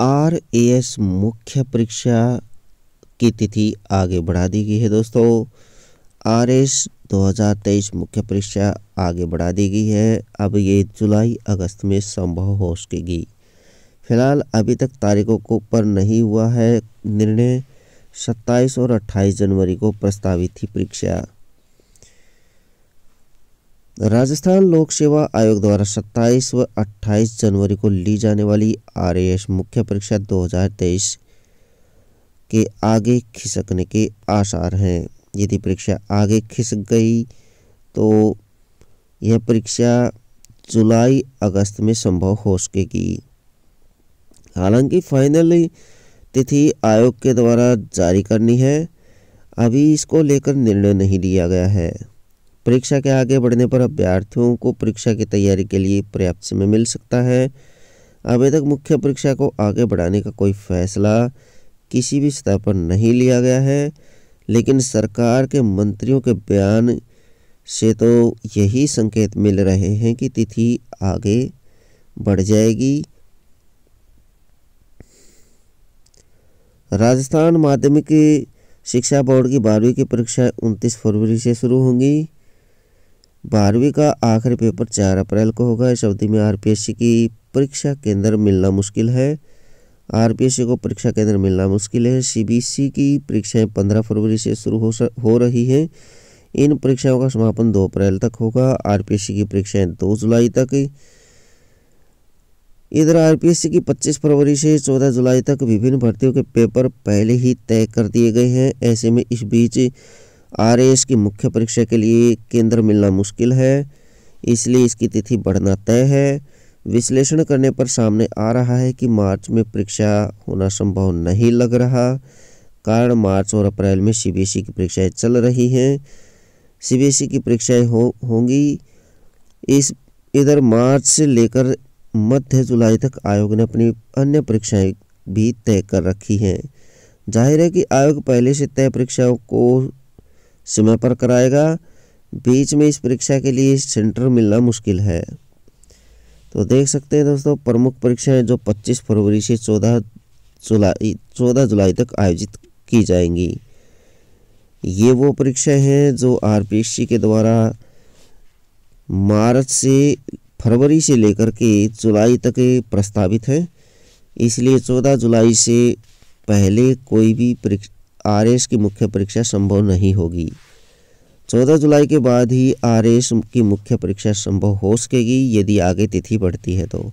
R A S मुख्य परीक्षा की तिथि आगे बढ़ा दी गई है दोस्तों आर एस 2023 मुख्य परीक्षा आगे बढ़ा दी गई है अब ये जुलाई अगस्त में संभव हो सकेगी फिलहाल अभी तक तारीखों को पर नहीं हुआ है निर्णय 27 और 28 जनवरी को प्रस्तावित थी परीक्षा राजस्थान लोक सेवा आयोग द्वारा 27 व 28 जनवरी को ली जाने वाली आर मुख्य परीक्षा 2023 के आगे खिसकने के आसार हैं यदि परीक्षा आगे खिसक गई तो यह परीक्षा जुलाई अगस्त में संभव हो सकेगी हालांकि फाइनल तिथि आयोग के द्वारा जारी करनी है अभी इसको लेकर निर्णय नहीं लिया गया है परीक्षा के आगे बढ़ने पर अभ्यर्थियों को परीक्षा की तैयारी के लिए पर्याप्त समय मिल सकता है आवेदक मुख्य परीक्षा को आगे बढ़ाने का कोई फैसला किसी भी स्तर पर नहीं लिया गया है लेकिन सरकार के मंत्रियों के बयान से तो यही संकेत मिल रहे हैं कि तिथि आगे बढ़ जाएगी राजस्थान माध्यमिक शिक्षा बोर्ड की बारहवीं की परीक्षाएं 29 फरवरी से शुरू होंगी बारहवीं का आखिरी पेपर चार अप्रैल को होगा इस अवधि में आरपीएससी की परीक्षा केंद्र मिलना मुश्किल है आरपीएससी को परीक्षा केंद्र मिलना मुश्किल है सीबीएसई की परीक्षाएं पंद्रह फरवरी से शुरू हो हो रही हैं इन परीक्षाओं का समापन दो अप्रैल तक होगा आरपीएससी की परीक्षाएं दो जुलाई तक इधर आरपीएससी की 25 फरवरी से 14 जुलाई तक विभिन्न भर्तियों के पेपर पहले ही तय कर दिए गए हैं ऐसे में इस बीच आर की मुख्य परीक्षा के लिए केंद्र मिलना मुश्किल है इसलिए इसकी तिथि बढ़ना तय है विश्लेषण करने पर सामने आ रहा है कि मार्च में परीक्षा होना संभव नहीं लग रहा कारण मार्च और अप्रैल में सीबीएसई की परीक्षाएं चल रही हैं सीबीएसई की परीक्षाएं हो होंगी इस इधर मार्च से लेकर मध्य जुलाई तक आयोग ने अपनी अन्य परीक्षाएं भी तय कर रखी हैं जाहिर है कि आयोग पहले से तय परीक्षाओं को समय पर कराएगा बीच में इस परीक्षा के लिए सेंटर मिलना मुश्किल है तो देख सकते हैं दोस्तों प्रमुख परीक्षाएं जो 25 फरवरी से 14 जुलाई 14 जुलाई तक आयोजित की जाएंगी ये वो परीक्षाएं हैं जो आरपीएससी के द्वारा मार्च से फरवरी से लेकर के जुलाई तक प्रस्तावित हैं इसलिए 14 जुलाई से पहले कोई भी परीक्षा आर की मुख्य परीक्षा संभव नहीं होगी चौदह जुलाई के बाद ही आर की मुख्य परीक्षा संभव हो सकेगी यदि आगे तिथि बढ़ती है तो